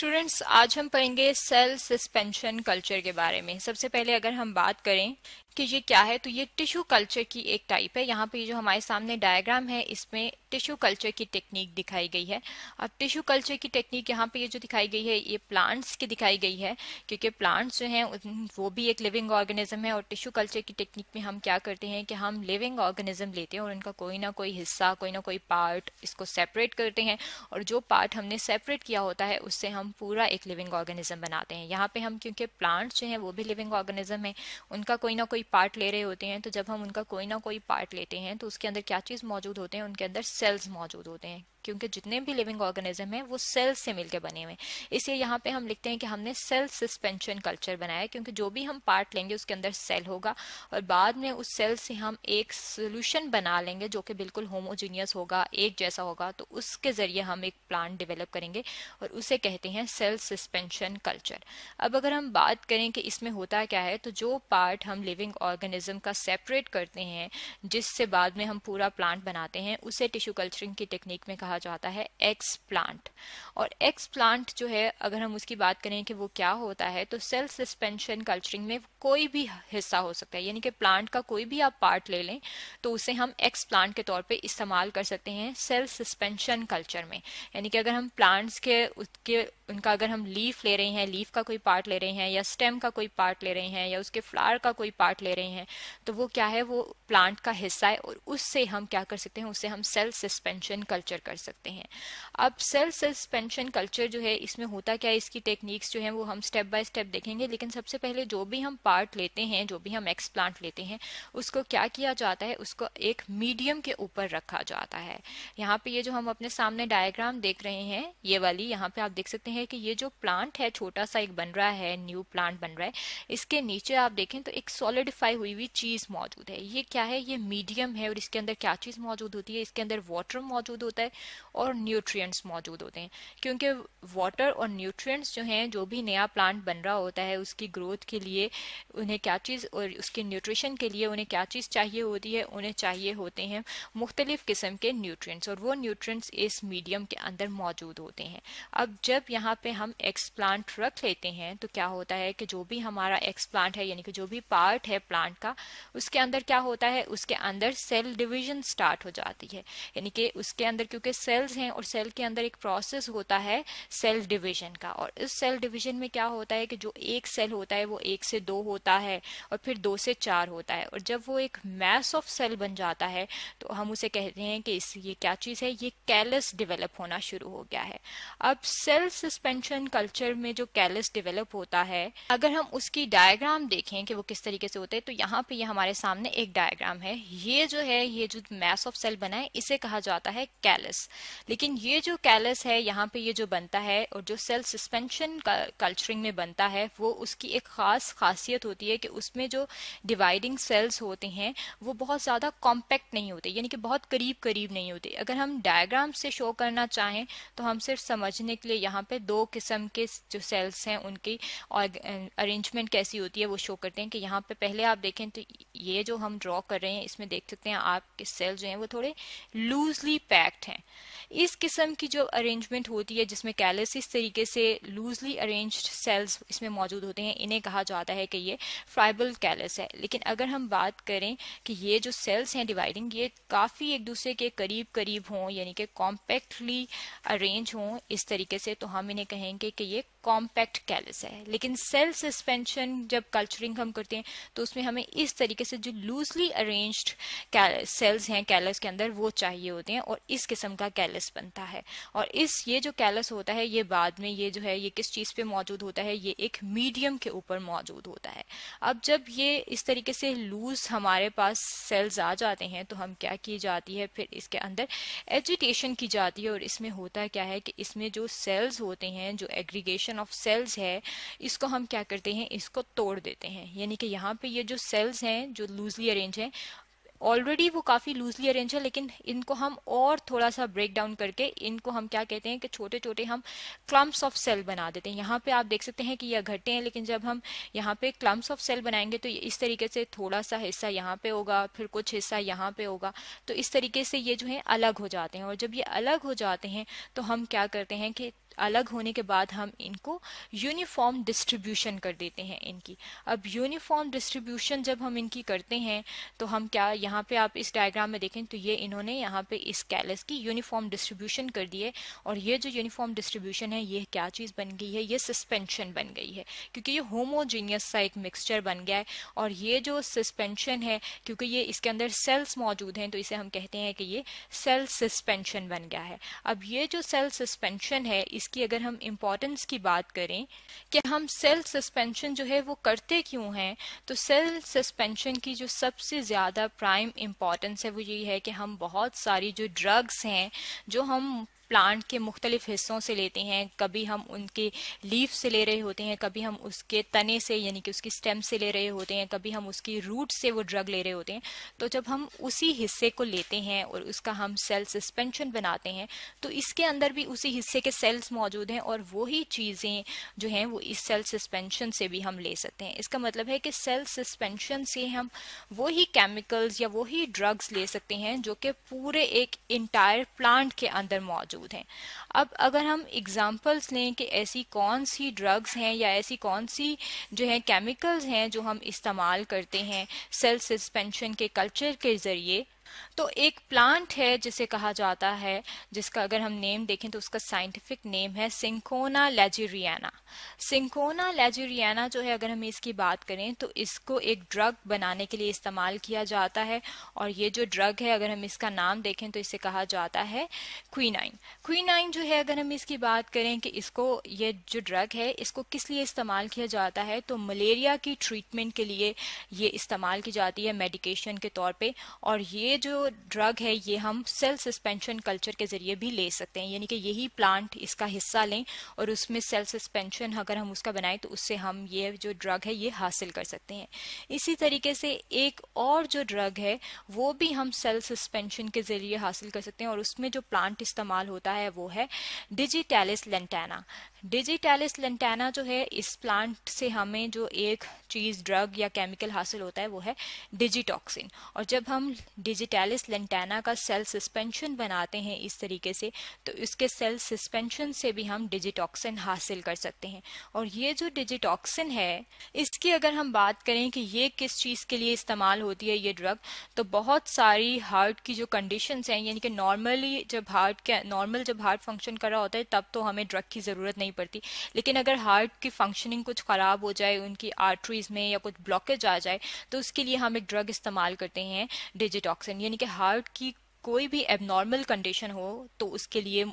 students आज हम पढ़ेंगे सेल सस्पेंशन कल्चर के बारे में सबसे पहले अगर हम बात करें कि ये क्या है तो ये टिश्यू कल्चर की एक टाइप है यहाँ पे जो हमारे सामने डायग्राम है इसमें टिश्यू कल्चर की टेक्निक दिखाई गई है और टिश्यू कल्चर की टेक्निक यहाँ पे ये जो दिखाई गई है ये प्लांट्स की दिखाई गई है क्योंकि प्लांट्स जो हैं वो भी एक लिविंग ऑर्गेनिज्म है और टिश्यू कल्चर की टेक्निक में हम क्या करते हैं कि हम लिविंग ऑर्गेनिज्म लेते हैं और उनका कोई ना कोई हिस्सा कोई ना कोई पार्ट इसको सेपरेट करते हैं और जो पार्ट हमने सेपरेट किया होता है उससे हम पूरा एक लिविंग ऑर्गेनिज्म बनाते हैं यहाँ पर हम क्योंकि प्लांट्स जो हैं वो भी लिविंग ऑर्गेनिज्म है उनका कोई ना कोई कोई पार्ट ले रहे होते हैं तो जब हम उनका कोई ना कोई पार्ट लेते हैं तो उसके अंदर क्या चीज़ मौजूद होते हैं उनके अंदर सेल्स मौजूद होते हैं क्योंकि जितने भी लिविंग ऑर्गेनिज्म हैं वो सेल से मिलकर बने हुए इसलिए यहाँ पे हम लिखते हैं कि हमने सेल सस्पेंशन कल्चर बनाया है क्योंकि जो भी हम पार्ट लेंगे उसके अंदर सेल होगा और बाद में उस सेल से हम एक सोल्यूशन बना लेंगे जो कि बिल्कुल होमोजीनियस होगा एक जैसा होगा तो उसके ज़रिए हम एक प्लांट डिवेलप करेंगे और उसे कहते हैं सेल सस्पेंशन कल्चर अब अगर हम बात करें कि इसमें होता क्या है तो जो पार्ट हम लिविंग ऑर्गेनिज्म का सेपरेट करते हैं जिससे बाद में हम पूरा प्लांट बनाते हैं उसे टिश्यू कल्चरिंग की टेक्निक में कहा कहा जाता है एक्स प्लांट और एक्स प्लांट जो है अगर हम उसकी बात करें कि वो क्या होता है तो सेल सस्पेंशन कल्चरिंग में कोई भी हिस्सा हो सकता है यानी कि प्लांट का कोई भी आप पार्ट ले लें तो उसे हम एक्स प्लांट के तौर पे इस्तेमाल कर सकते हैं सेल सस्पेंशन कल्चर में यानी कि अगर हम प्लांट्स के उसके उनका अगर हम लीफ ले रहे हैं लीफ का कोई पार्ट ले रहे हैं या स्टेम का कोई पार्ट ले रहे हैं या उसके फ्लावर का कोई पार्ट ले रहे हैं तो वो क्या है वो प्लांट का हिस्सा है और उससे हम क्या कर सकते हैं उससे हम सेल सस्पेंशन कल्चर कर सकते हैं अब सेल्फ सस्पेंशन कल्चर जो है इसमें होता क्या है इसकी टेक्निक्स जो है वो हम स्टेप बाय स्टेप देखेंगे लेकिन सबसे पहले जो भी हम पार्ट लेते हैं जो भी हम एक्सप्लांट लेते हैं उसको क्या किया जाता है उसको एक मीडियम के ऊपर रखा जाता है यहाँ पे ये जो हम अपने सामने डायग्राम देख रहे हैं ये वाली यहाँ पे आप देख सकते हैं कि ये जो प्लांट है छोटा सा एक बन रहा है न्यू प्लांट बन रहा है इसके नीचे आप देखें तो एक सॉलिडिफाई हुई हुई चीज़ मौजूद है ये क्या है ये मीडियम है और इसके अंदर क्या चीज़ मौजूद होती है इसके अंदर वाटर मौजूद होता है और न्यूट्रिएंट्स मौजूद होते हैं क्योंकि वाटर और न्यूट्रिएंट्स जो हैं जो भी नया प्लांट बन रहा होता है उसकी ग्रोथ के लिए उन्हें क्या चीज़ और उसके न्यूट्रिशन के लिए उन्हें क्या चीज़ चाहिए होती है उन्हें चाहिए होते हैं मुख्तलिफ़ किस्म के न्यूट्रिएंट्स और वो न्यूट्रिएंट्स इस मीडियम के अंदर मौजूद होते हैं अब जब यहाँ पर हम एक्स प्लांट रख लेते हैं तो क्या होता है कि जो भी हमारा एक्स प्लांट है यानी कि जो भी पार्ट है प्लांट का उसके अंदर क्या होता है उसके अंदर सेल डिविजन स्टार्ट हो जाती है यानी कि उसके अंदर क्योंकि सेल्स हैं और सेल के अंदर एक प्रोसेस होता है सेल डिवीजन का और इस सेल डिवीजन में क्या होता है कि जो एक सेल होता है वो एक से दो होता है और फिर दो से चार होता है और जब वो एक मैस ऑफ सेल बन जाता है तो हम उसे कहते हैं कि इस ये क्या चीज़ है ये कैलस डिवेलप होना शुरू हो गया है अब सेल सस्पेंशन कल्चर में जो कैलस डिवेलप होता है अगर हम उसकी डायग्राम देखें कि वो किस तरीके से होते हैं तो यहाँ पे ये हमारे सामने एक डायग्राम है ये जो है ये जो मैस ऑफ सेल बना है इसे कहा जाता है कैलस लेकिन ये जो कैलस है यहाँ पे ये जो बनता है और जो सेल सस्पेंशन कल्चरिंग में बनता है वो उसकी एक ख़ास खासियत होती है कि उसमें जो डिवाइडिंग सेल्स होते हैं वो बहुत ज़्यादा कॉम्पैक्ट नहीं होते यानी कि बहुत करीब करीब नहीं होते अगर हम डायग्राम से शो करना चाहें तो हम सिर्फ समझने के लिए यहाँ पे दो किस्म के जो सेल्स हैं उनकी अरेंजमेंट कैसी होती है वो शो करते हैं कि यहाँ पे पहले आप देखें तो ये जो हम ड्रॉ कर रहे हैं इसमें देख सकते हैं आपके सेल जो हैं वो थोड़े लूजली पैक्ड हैं इस किस्म की जो अरेंजमेंट होती है जिसमें कैलस इस तरीके से लूजली अरेंज सेल्स इसमें मौजूद होते हैं इन्हें कहा जाता है कि ये फ्राइबल कैलस है लेकिन अगर हम बात करें कि ये जो सेल्स हैं डिवाइडिंग ये काफ़ी एक दूसरे के करीब करीब हों यानी कि कॉम्पैक्टली अरेंज हों इस तरीके से तो हम इन्हें कहेंगे कि ये कॉम्पैक्ट कैलस है लेकिन सेल सस्पेंशन जब कल्चरिंग हम करते हैं तो उसमें हमें इस तरीके से जो लूजली अरेंज्ड सेल्स हैं कैलस के अंदर वो चाहिए होते हैं और इस किस्म का कैलस कैलस बनता है और इस ये जो कैलस होता है ये बाद में ये जो है ये किस चीज़ पे मौजूद होता है ये एक मीडियम के ऊपर मौजूद होता है अब जब ये इस तरीके से लूज हमारे पास सेल्स आ जाते हैं तो हम क्या की जाती है फिर इसके अंदर एजुटेशन की जाती है और इसमें होता क्या है कि इसमें जो सेल्स होते हैं जो एग्रीगेशन ऑफ सेल्स है इसको हम क्या करते हैं इसको तोड़ देते हैं यानी कि यहाँ पर ये जो सेल्स हैं जो लूजली अरेंज हैं ऑलरेडी वो काफ़ी लूजली अरेंज है लेकिन इनको हम और थोड़ा सा ब्रेक डाउन करके इनको हम क्या कहते हैं कि छोटे छोटे हम क्लम्प्स ऑफ सेल बना देते हैं यहाँ पे आप देख सकते हैं कि यह घटे हैं लेकिन जब हम यहाँ पे क्लम्प्स ऑफ सेल बनाएंगे तो इस तरीके से थोड़ा सा हिस्सा यहाँ पे होगा फिर कुछ हिस्सा यहाँ पे होगा तो इस तरीके से ये जो है अलग हो जाते हैं और जब ये अलग हो जाते हैं तो हम क्या करते हैं कि अलग होने के बाद हम इनको यूनिफॉर्म डिस्ट्रीब्यूशन कर देते हैं इनकी अब यूनिफॉर्म डिस्ट्रीब्यूशन जब हम इनकी करते हैं तो हम क्या यहाँ पे आप इस डायग्राम में देखें तो ये इन्होंने यहाँ पे इस कैलस की यूनिफॉर्म डिस्ट्रीब्यूशन कर दी है और ये जो यूनिफॉर्म डिस्ट्रीब्यूशन है ये क्या चीज़ बन गई है ये सस्पेंशन बन गई है क्योंकि ये होमोजीनियस सा एक मिक्सचर बन गया है और ये जो सस्पेंशन है क्योंकि ये इसके अंदर सेल्स मौजूद हैं तो इसे हम कहते हैं कि ये सेल सस्पेंशन बन गया है अब ये जो सेल सस्पेंशन है इस की अगर हम इम्पोर्टेंस की बात करें कि हम सेल सस्पेंशन जो है वो करते क्यों हैं तो सेल सस्पेंशन की जो सबसे ज़्यादा प्राइम इम्पोर्टेंस है वो यही है कि हम बहुत सारी जो ड्रग्स हैं जो हम प्लांट के मुख्तलिफ हिस्सों से लेते हैं कभी हम उनके लीफ से ले रहे होते हैं कभी हम उसके तने से यानी कि उसकी स्टेम से ले रहे होते हैं कभी हम उसकी रूट से वो ड्रग ले रहे होते हैं तो जब हम उसी हिस्से को लेते हैं और उसका हम सेल सस्पेंशन बनाते हैं तो इसके अंदर भी उसी हिस्से के सेल्स मौजूद हैं और वही चीज़ें जो हैं वो इस सेल सस्पेंशन से भी हम ले सकते हैं इसका मतलब है कि सेल सस्पेंशन से हम वही केमिकल्स या वही ड्रग्स ले सकते हैं जो कि पूरे एक इंटायर प्लांट के अंदर मौजूद मौजूद हैं अब अगर हम एग्जांपल्स लें कि ऐसी कौन सी ड्रग्स हैं या ऐसी कौन सी जो है केमिकल्स हैं जो हम इस्तेमाल करते हैं सेल सस्पेंशन के कल्चर के ज़रिए तो एक प्लांट है जिसे कहा जाता है जिसका अगर हम नेम देखें तो उसका साइंटिफिक नेम है सिंकोना लेजेरियाना सिंकोना लेजेरियाना जो है अगर हम इसकी बात करें तो इसको एक ड्रग बनाने के लिए इस्तेमाल किया जाता है और ये जो ड्रग है अगर हम इसका नाम देखें तो इसे कहा जाता है क्वीनाइन क्वीनाइन जो है अगर हम इसकी बात करें कि इसको ये जो ड्रग है इसको किस लिए इस्तेमाल किया जाता है तो मलेरिया की ट्रीटमेंट के लिए ये इस्तेमाल की जाती है मेडिकेशन के तौर पर और ये जो ड्रग है ये हम सेल सस्पेंशन कल्चर के ज़रिए भी ले सकते हैं यानी कि यही प्लांट इसका हिस्सा लें और उसमें सेल सस्पेंशन अगर हम उसका बनाएं तो उससे हम ये जो ड्रग है ये हासिल कर सकते हैं इसी तरीके से एक और जो ड्रग है वो भी हम सेल सस्पेंशन के ज़रिए हासिल कर सकते हैं और उसमें जो प्लांट इस्तेमाल होता है वो है डिजिटैलिस लेंटाना डिजिटैलिस लेंटाना जो है इस प्लांट से हमें जो एक चीज़ ड्रग या केमिकल हासिल होता है वो है डिजिटॉक्सिन और जब हम डिजिट टिटैलिस लेंटेना का सेल सस्पेंशन बनाते हैं इस तरीके से तो इसके सेल सस्पेंशन से भी हम डिजिटॉक्सिन हासिल कर सकते हैं और ये जो डिजिटॉक्सिन है इसकी अगर हम बात करें कि ये किस चीज़ के लिए इस्तेमाल होती है ये ड्रग तो बहुत सारी हार्ट की जो कंडीशन हैं यानी कि नॉर्मली जब हार्ट के नॉर्मल जब हार्ट फंक्शन कर रहा होता है तब तो हमें ड्रग की ज़रूरत नहीं पड़ती लेकिन अगर हार्ट की फंक्शनिंग कुछ ख़राब हो जाए उनकी आर्टरीज में या कुछ ब्लॉकेज आ जाए तो उसके लिए हम एक ड्रग इस्तेमाल करते हैं डिजिटॉक्सिन यानी कि हार्ट की कोई भी एबनॉर्मल कंडीशन हो तो उसके लिए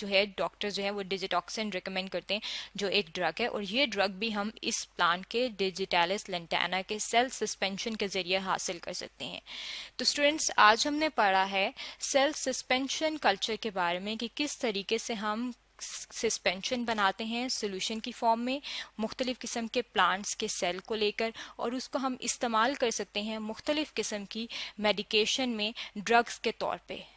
जो है डॉक्टर जो है वो डिजिटॉक्सिन रिकमेंड करते हैं जो एक ड्रग है और ये ड्रग भी हम इस प्लांट के डिजिटैलिस लेंटाना के सेल सस्पेंशन के जरिए हासिल कर सकते हैं तो स्टूडेंट्स आज हमने पढ़ा है सेल सस्पेंशन कल्चर के बारे में कि किस तरीके से हम सस्पेंशन बनाते हैं सोल्यूशन की फॉर्म में मुख्तलिफ़ किस्म के प्लांट्स के सेल को लेकर और उसको हम इस्तेमाल कर सकते हैं मुख्तलिफ़ किस्म की मेडिकेशन में ड्रग्स के तौर पर